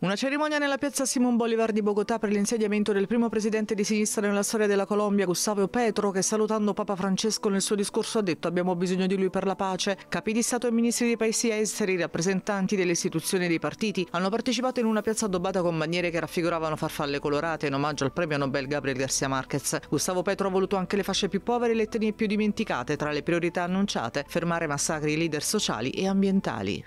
Una cerimonia nella piazza Simon Bolivar di Bogotà per l'insediamento del primo presidente di sinistra nella storia della Colombia, Gustavo Petro, che salutando Papa Francesco nel suo discorso ha detto abbiamo bisogno di lui per la pace. Capi di Stato e ministri dei paesi esteri, rappresentanti delle istituzioni e dei partiti, hanno partecipato in una piazza addobbata con maniere che raffiguravano farfalle colorate in omaggio al premio Nobel Gabriel Garcia Marquez. Gustavo Petro ha voluto anche le fasce più povere e le etnie più dimenticate, tra le priorità annunciate, fermare massacri leader sociali e ambientali.